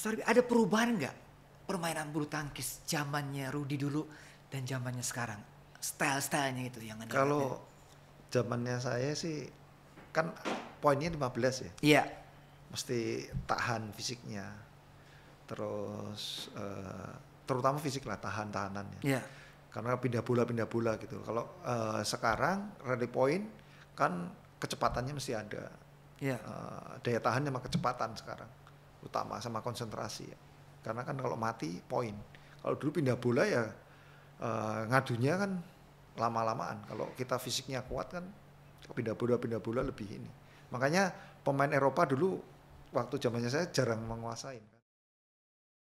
Mas Arbi, ada perubahan nggak permainan bulu tangkis zamannya Rudi dulu dan zamannya sekarang? Style-stylenya itu yang ada. Kalau zamannya saya sih kan poinnya 15 ya. Iya. Mesti tahan fisiknya. Terus uh, terutama fisik lah tahan-tahanannya. Iya. Karena pindah bola pindah bola gitu. Kalau uh, sekarang ready point kan kecepatannya mesti ada. Iya. Uh, daya tahannya sama kecepatan sekarang utama sama konsentrasi ya. karena kan kalau mati poin kalau dulu pindah bola ya uh, ngadunya kan lama-lamaan kalau kita fisiknya kuat kan pindah bola pindah bola lebih ini makanya pemain Eropa dulu waktu zamannya saya jarang menguasain